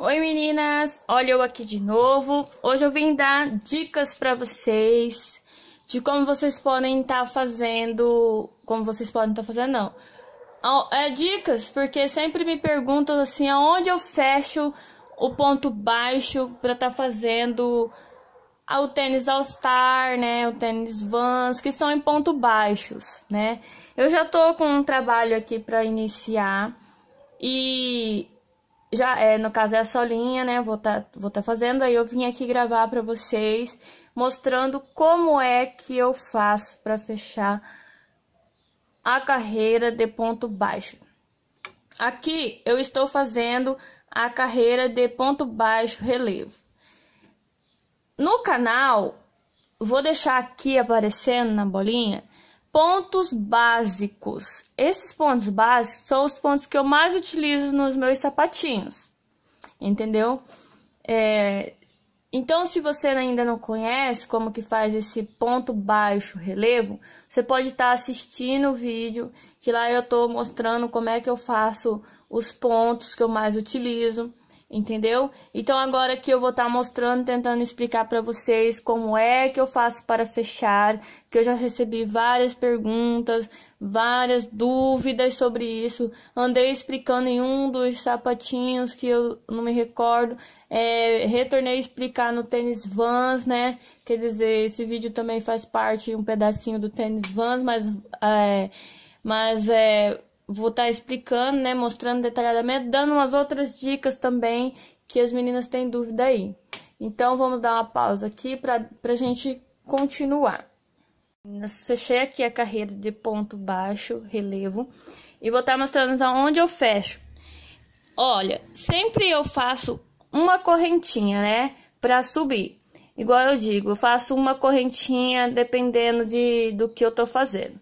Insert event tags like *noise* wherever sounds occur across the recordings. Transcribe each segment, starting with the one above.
Oi meninas, olha eu aqui de novo. Hoje eu vim dar dicas para vocês de como vocês podem estar tá fazendo, como vocês podem estar tá fazendo não. É dicas, porque sempre me perguntam assim, aonde eu fecho o ponto baixo para estar tá fazendo o tênis All Star, né, o tênis Vans, que são em ponto baixos, né? Eu já tô com um trabalho aqui para iniciar e já é, no caso é a solinha, né? Vou tá, vou tá fazendo. Aí eu vim aqui gravar para vocês, mostrando como é que eu faço para fechar a carreira de ponto baixo. Aqui eu estou fazendo a carreira de ponto baixo relevo. No canal, vou deixar aqui aparecendo na bolinha pontos básicos. Esses pontos básicos são os pontos que eu mais utilizo nos meus sapatinhos, entendeu? É, então, se você ainda não conhece como que faz esse ponto baixo relevo, você pode estar tá assistindo o vídeo, que lá eu estou mostrando como é que eu faço os pontos que eu mais utilizo entendeu? Então agora que eu vou estar tá mostrando, tentando explicar para vocês como é que eu faço para fechar, que eu já recebi várias perguntas, várias dúvidas sobre isso. Andei explicando em um dos sapatinhos que eu não me recordo, é, retornei a explicar no tênis Vans, né? Quer dizer, esse vídeo também faz parte um pedacinho do tênis Vans, mas é, mas é vou estar tá explicando, né, mostrando detalhadamente, dando umas outras dicas também que as meninas têm dúvida aí. Então vamos dar uma pausa aqui para a gente continuar. Meninas, fechei aqui a carreira de ponto baixo, relevo, e vou estar tá mostrando onde eu fecho. Olha, sempre eu faço uma correntinha, né, para subir. Igual eu digo, eu faço uma correntinha dependendo de do que eu tô fazendo.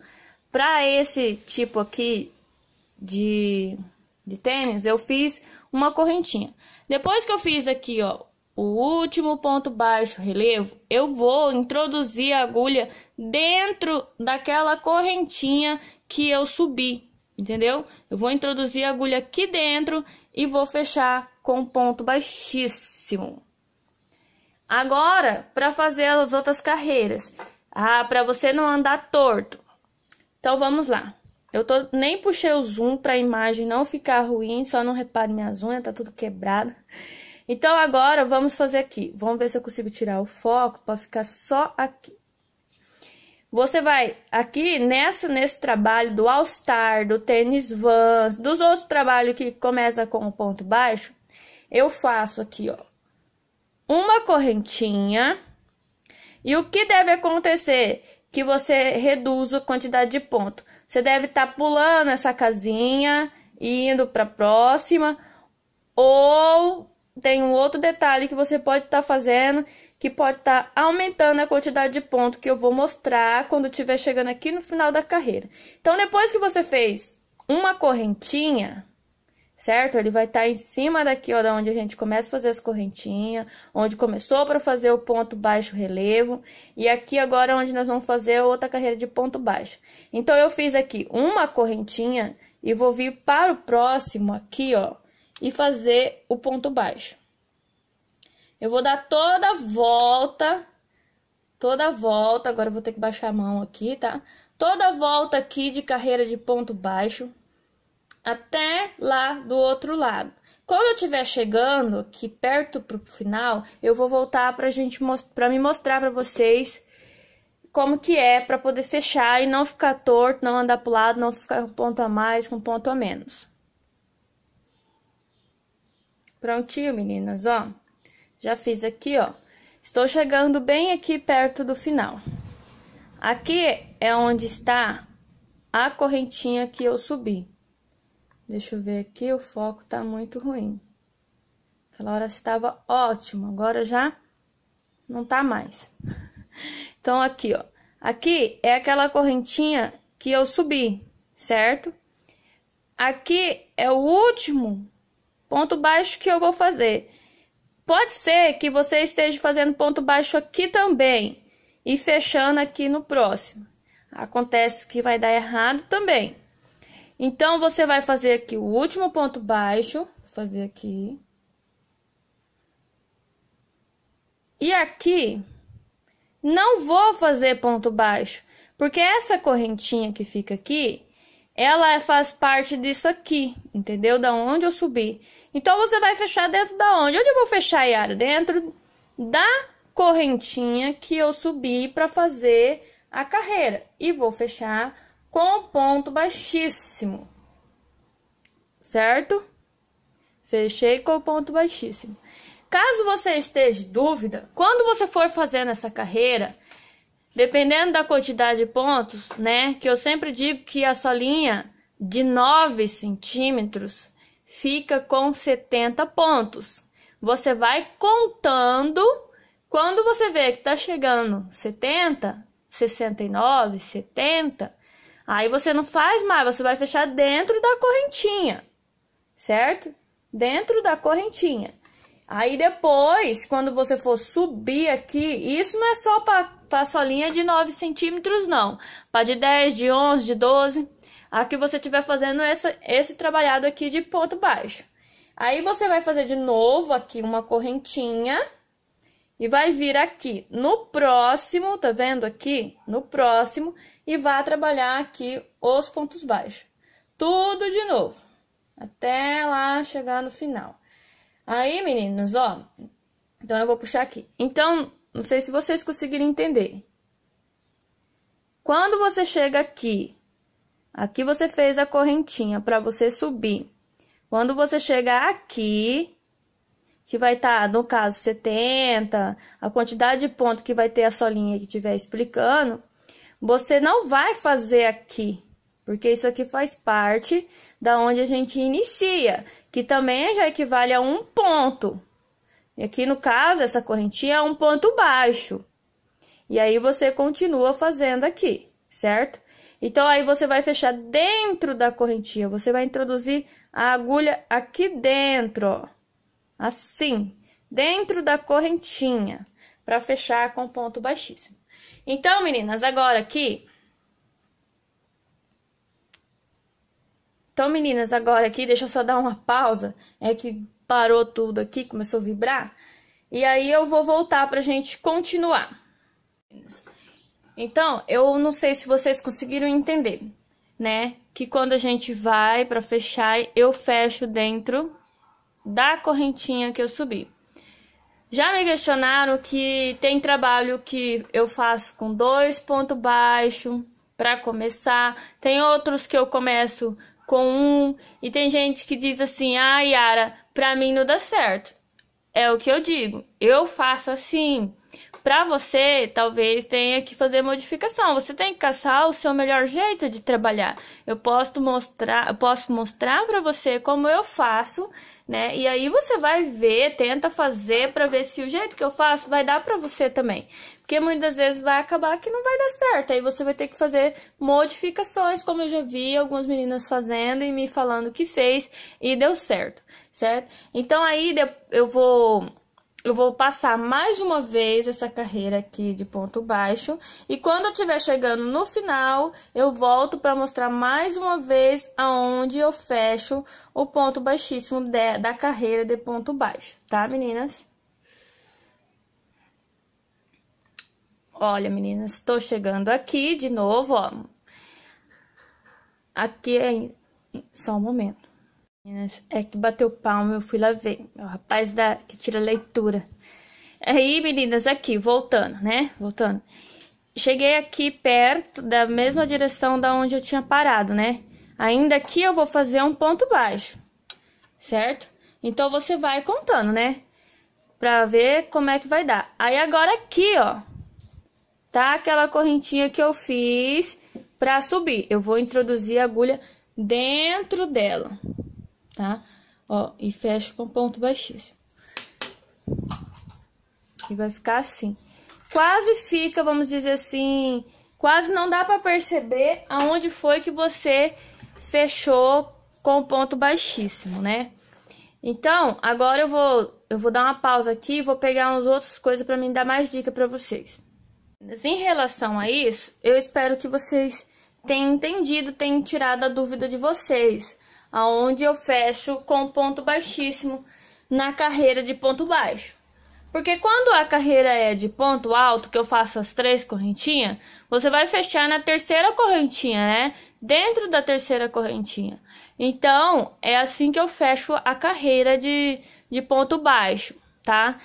Para esse tipo aqui de, de tênis, eu fiz uma correntinha. Depois que eu fiz aqui, ó, o último ponto baixo relevo, eu vou introduzir a agulha dentro daquela correntinha que eu subi, entendeu? Eu vou introduzir a agulha aqui dentro e vou fechar com ponto baixíssimo. Agora, para fazer as outras carreiras, ah, para você não andar torto. Então vamos lá. Eu tô, nem puxei o zoom pra imagem não ficar ruim, só não repare minhas unhas, tá tudo quebrado. Então agora vamos fazer aqui. Vamos ver se eu consigo tirar o foco para ficar só aqui. Você vai aqui nessa nesse trabalho do All Star, do tênis Vans, dos outros trabalhos que começa com o ponto baixo, eu faço aqui, ó, uma correntinha. E o que deve acontecer? Que você reduz a quantidade de ponto. Você deve estar tá pulando essa casinha, indo para a próxima, ou tem um outro detalhe que você pode estar tá fazendo que pode estar tá aumentando a quantidade de ponto que eu vou mostrar quando estiver chegando aqui no final da carreira. Então, depois que você fez uma correntinha, certo? Ele vai estar tá em cima daqui, ó, da onde a gente começa a fazer as correntinhas, onde começou para fazer o ponto baixo relevo, e aqui agora é onde nós vamos fazer outra carreira de ponto baixo. Então, eu fiz aqui uma correntinha e vou vir para o próximo aqui, ó, e fazer o ponto baixo. Eu vou dar toda a volta, toda a volta, agora eu vou ter que baixar a mão aqui, tá? Toda a volta aqui de carreira de ponto baixo, até lá do outro lado. Quando eu estiver chegando aqui perto pro final, eu vou voltar pra gente para me mostrar para vocês como que é para poder fechar e não ficar torto, não andar pro lado, não ficar com ponto a mais, com ponto a menos. Prontinho, meninas, ó. Já fiz aqui, ó. Estou chegando bem aqui perto do final. Aqui é onde está a correntinha que eu subi. Deixa eu ver aqui, o foco tá muito ruim. Aquela hora estava ótimo, agora já não tá mais. *laughs* Então, aqui, ó. Aqui é aquela correntinha que eu subi, certo? Aqui é o último ponto baixo que eu vou fazer. Pode ser que você esteja fazendo ponto baixo aqui também e fechando aqui no próximo. Acontece que vai dar errado também. Então, você vai fazer aqui o último ponto baixo, vou fazer aqui. E aqui, não vou fazer ponto baixo, porque essa correntinha que fica aqui, ela é, faz parte disso aqui, entendeu? Da onde eu subi. Então, você vai fechar dentro da onde? Onde eu vou fechar, Yara? Dentro da correntinha que eu subi para fazer a carreira. E vou fechar com ponto baixíssimo, certo? Fechei com ponto baixíssimo. Caso você esteja em dúvida, quando você for fazendo essa carreira, dependendo da quantidade de pontos, né? Que eu sempre digo que essa linha de 9 centímetros fica com 70 pontos. Você vai contando quando você vê que está chegando 70, 69, 70, Aí você não faz mais, você vai fechar dentro da correntinha, certo? Dentro da correntinha. Aí depois, quando você for subir aqui, isso não é só para a solinha de 9 centímetros, não. Para de 10, de 11, de 12. Aqui você estiver fazendo essa, esse trabalhado aqui de ponto baixo. Aí você vai fazer de novo aqui uma correntinha e vai vir aqui no próximo, tá vendo aqui? No próximo, e vá trabalhar aqui os pontos baixos. Tudo de novo, até lá chegar no final. Aí, meninas, ó, então eu vou puxar aqui. Então, não sei se vocês conseguiram entender. Quando você chega aqui, aqui você fez a correntinha para você subir. Quando você chegar aqui, que vai estar, tá, no caso, 70, a quantidade de ponto que vai ter a solinha que estiver explicando, você não vai fazer aqui, porque isso aqui faz parte da onde a gente inicia, que também já equivale a um ponto. E aqui no caso, essa correntinha é um ponto baixo. E aí você continua fazendo aqui, certo? Então aí você vai fechar dentro da correntinha, você vai introduzir a agulha aqui dentro, ó. Assim, dentro da correntinha, para fechar com ponto baixíssimo. Então, meninas, agora aqui. Então, meninas, agora aqui, deixa eu só dar uma pausa. É que parou tudo aqui, começou a vibrar. E aí eu vou voltar pra gente continuar. Então, eu não sei se vocês conseguiram entender, né? Que quando a gente vai para fechar, eu fecho dentro da correntinha que eu subi. Já me questionaram que tem trabalho que eu faço com dois pontos baixos para começar, tem outros que eu começo com um, e tem gente que diz assim: ah, Yara, para mim não dá certo. É o que eu digo, eu faço assim para você, talvez tenha que fazer modificação. Você tem que caçar o seu melhor jeito de trabalhar. Eu posso mostrar, eu posso mostrar para você como eu faço, né? E aí você vai ver, tenta fazer para ver se o jeito que eu faço vai dar para você também. Porque muitas vezes vai acabar que não vai dar certo. Aí você vai ter que fazer modificações, como eu já vi algumas meninas fazendo e me falando que fez e deu certo, certo? Então aí eu vou eu vou passar mais de uma vez essa carreira aqui de ponto baixo e quando eu estiver chegando no final, eu volto para mostrar mais uma vez aonde eu fecho o ponto baixíssimo de, da carreira de ponto baixo, tá, meninas? Olha, meninas, estou chegando aqui de novo, ó. Aqui é... Só um momento meninas, é que bateu palma, eu fui lá ver. É o rapaz da, que tira leitura. Aí, meninas, aqui, voltando, né? Voltando. Cheguei aqui perto da mesma direção da onde eu tinha parado, né? Ainda aqui eu vou fazer um ponto baixo, certo? Então você vai contando, né? Pra ver como é que vai dar. Aí agora aqui, ó, tá aquela correntinha que eu fiz pra subir. Eu vou introduzir a agulha dentro dela tá? Ó, e fecho com ponto baixíssimo. E vai ficar assim. Quase fica, vamos dizer assim, quase não dá para perceber aonde foi que você fechou com ponto baixíssimo, né? Então, agora eu vou eu vou dar uma pausa aqui, vou pegar umas outras coisas para mim dar mais dica para vocês. Em relação a isso, eu espero que vocês tenham entendido, tenham tirado a dúvida de vocês aonde eu fecho com ponto baixíssimo na carreira de ponto baixo. Porque quando a carreira é de ponto alto, que eu faço as três correntinhas, você vai fechar na terceira correntinha, né? Dentro da terceira correntinha. Então, é assim que eu fecho a carreira de, de ponto baixo, tá?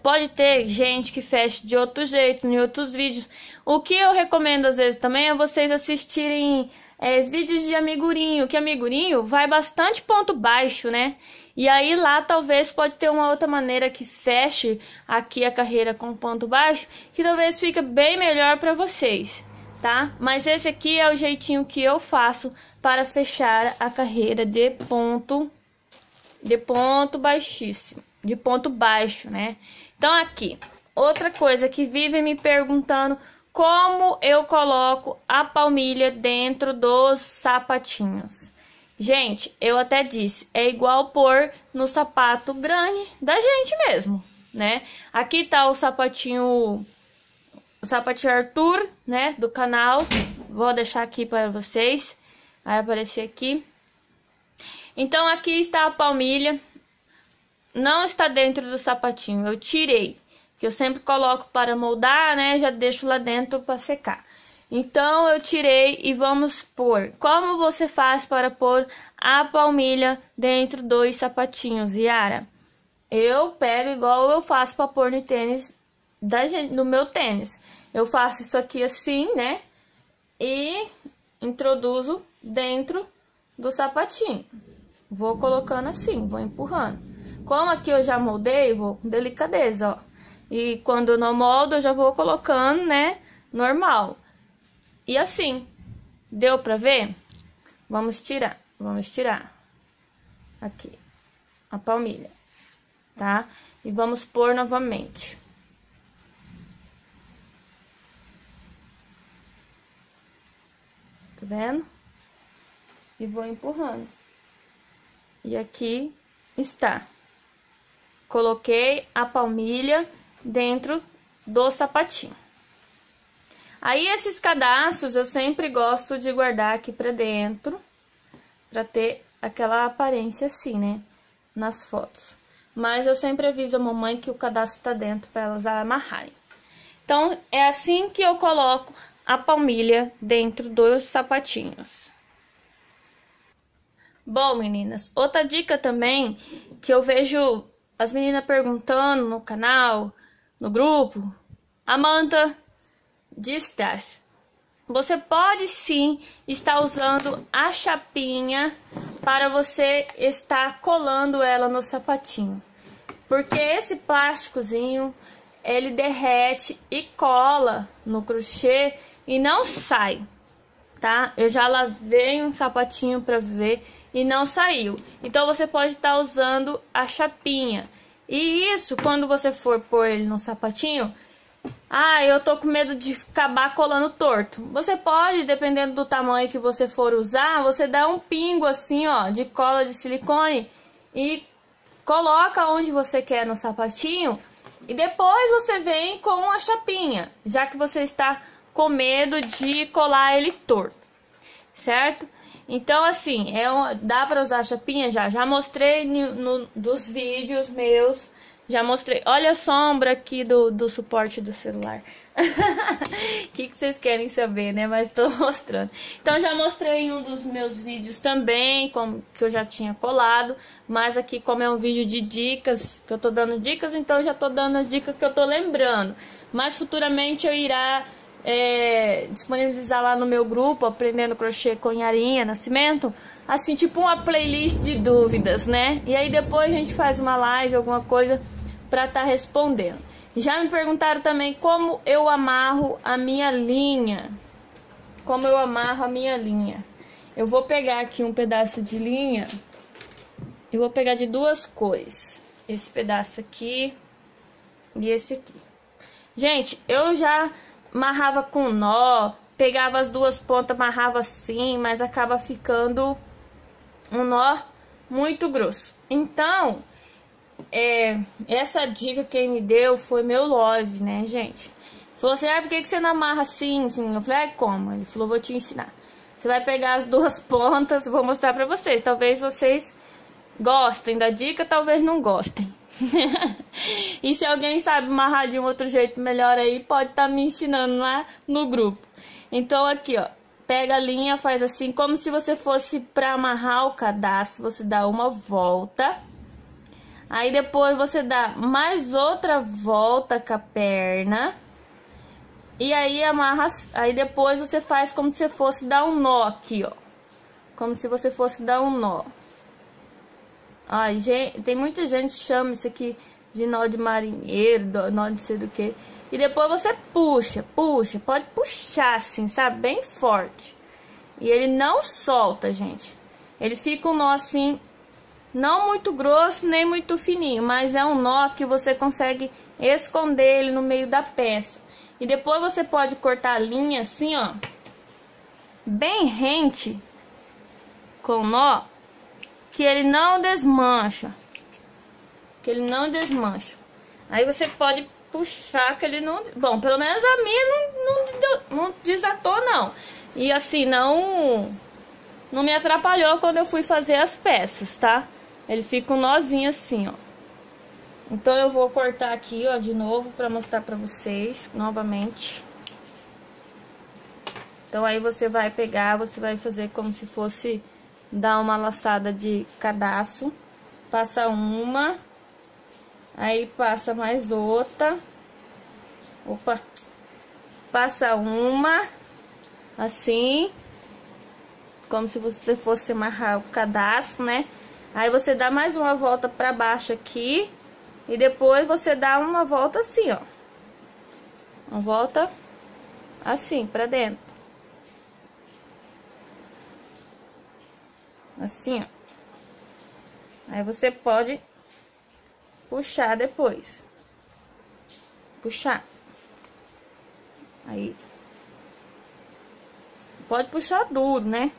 Pode ter gente que feche de outro jeito, em outros vídeos. O que eu recomendo às vezes também é vocês assistirem é, vídeos de amigurinho, que amigurinho vai bastante ponto baixo, né? E aí lá talvez pode ter uma outra maneira que feche aqui a carreira com ponto baixo, que talvez fique bem melhor para vocês, tá? Mas esse aqui é o jeitinho que eu faço para fechar a carreira de ponto de ponto baixíssimo, de ponto baixo, né? Então aqui, outra coisa que vivem me perguntando como eu coloco a palmilha dentro dos sapatinhos. Gente, eu até disse, é igual pôr no sapato grande da gente mesmo, né? Aqui tá o sapatinho, o sapatinho Arthur, né, do canal. Vou deixar aqui para vocês, vai aparecer aqui. Então, aqui está a palmilha, não está dentro do sapatinho, eu tirei que eu sempre coloco para moldar, né? Já deixo lá dentro para secar. Então eu tirei e vamos pôr. Como você faz para pôr a palmilha dentro dos sapatinhos, Yara? Eu pego igual eu faço para pôr no tênis da gente, no meu tênis. Eu faço isso aqui assim, né? E introduzo dentro do sapatinho. Vou colocando assim, vou empurrando. Como aqui eu já moldei, vou com delicadeza, ó. E quando não moldo, eu já vou colocando, né? Normal. E assim. Deu pra ver? Vamos tirar. Vamos tirar. Aqui. A palmilha. Tá? E vamos pôr novamente. Tá vendo? E vou empurrando. E aqui está. Coloquei a palmilha dentro do sapatinho. Aí, esses cadastros eu sempre gosto de guardar aqui pra dentro, pra ter aquela aparência assim, né? Nas fotos. Mas eu sempre aviso a mamãe que o cadastro tá dentro pra elas amarrarem. Então, é assim que eu coloco a palmilha dentro dos sapatinhos. Bom, meninas, outra dica também que eu vejo as meninas perguntando no canal no grupo, Amanda Distas. Você pode sim estar usando a chapinha para você estar colando ela no sapatinho. Porque esse plásticozinho, ele derrete e cola no crochê e não sai, tá? Eu já lavei um sapatinho para ver e não saiu. Então você pode estar usando a chapinha. E isso, quando você for pôr ele no sapatinho, ah, eu tô com medo de acabar colando torto. Você pode, dependendo do tamanho que você for usar, você dá um pingo assim, ó, de cola de silicone e coloca onde você quer no sapatinho. E depois você vem com a chapinha, já que você está com medo de colar ele torto, certo? Então, assim, é dá pra usar chapinha já. Já mostrei no, no, dos vídeos meus. Já mostrei. Olha a sombra aqui do, do suporte do celular. O *laughs* que, que vocês querem saber, né? Mas tô *laughs* mostrando. Então, já mostrei em um dos meus vídeos também, como, que eu já tinha colado. Mas aqui, como é um vídeo de dicas, que eu tô dando dicas, então já tô dando as dicas que eu tô lembrando. Mas futuramente eu irá é, disponibilizar lá no meu grupo, Aprendendo Crochê com Yarinha Nascimento, assim, tipo uma playlist de dúvidas, né? E aí depois a gente faz uma live, alguma coisa para estar tá respondendo. Já me perguntaram também como eu amarro a minha linha. Como eu amarro a minha linha. Eu vou pegar aqui um pedaço de linha e vou pegar de duas cores. Esse pedaço aqui e esse aqui. Gente, eu já amarrava com nó, pegava as duas pontas, amarrava assim, mas acaba ficando um nó muito grosso. Então, é, essa dica que ele me deu foi meu love, né, gente? Falou assim, ah, por que, que você não amarra assim, assim? Eu falei, ah, como? Ele falou, vou te ensinar. Você vai pegar as duas *laughs* pontas, vou mostrar pra vocês. Talvez vocês gostem da dica, talvez não gostem. *laughs* e se alguém sabe amarrar de um outro jeito melhor aí, pode estar tá me ensinando lá no grupo. Então aqui, ó, pega a linha, faz assim, como se você fosse para amarrar o cadastro, você dá uma volta. Aí depois você dá mais outra volta com a perna. E aí amarra, aí depois você faz como se fosse dar um nó aqui, ó. Como se você fosse dar um nó. Ai, gente, tem muita gente que chama isso aqui de nó de marinheiro, nó de sei do que. E depois você puxa, puxa, pode puxar assim, sabe? Bem forte. E ele não solta, gente. Ele fica um nó assim, não muito grosso, nem muito fininho, mas é um nó que você consegue esconder ele no meio da peça. E depois você pode cortar a linha assim, ó, bem rente com o nó, que ele não desmancha. Que ele não desmancha. Aí você pode puxar que ele não... Bom, pelo menos a minha não, não, não desatou, não. E assim, não... Não me atrapalhou quando eu fui fazer as peças, tá? Ele fica um nozinho assim, ó. Então, eu vou cortar aqui, ó, de novo, pra mostrar pra vocês, novamente. Então, aí você vai pegar, você vai fazer como se fosse dá uma laçada de cadarço, passa uma, aí passa mais outra, opa, passa uma, assim, como se você fosse amarrar o cadastro, né? Aí você dá mais uma volta pra baixo aqui, e depois você dá uma volta assim, ó. Uma volta assim, pra dentro. assim, ó. Aí você pode puxar depois. Puxar. Aí. Pode puxar duro né?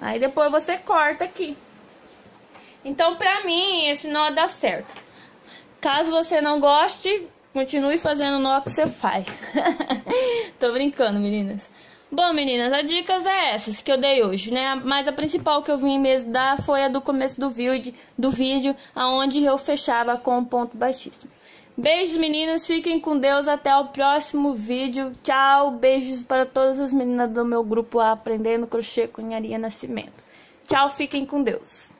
Aí depois você corta aqui. Então, pra mim, esse nó dá certo. Caso você não goste, continue fazendo o nó que você faz. *laughs* Tô brincando, meninas. Bom, meninas, as dicas é essas que eu dei hoje, né? Mas a principal que eu vim mesmo dar foi a do começo do vídeo, do vídeo aonde eu fechava com um ponto baixíssimo. Beijos, meninas. Fiquem com Deus. Até o próximo vídeo. Tchau. Beijos para todas as meninas do meu grupo Aprendendo Crochê Cunharia Nascimento. Tchau. Fiquem com Deus.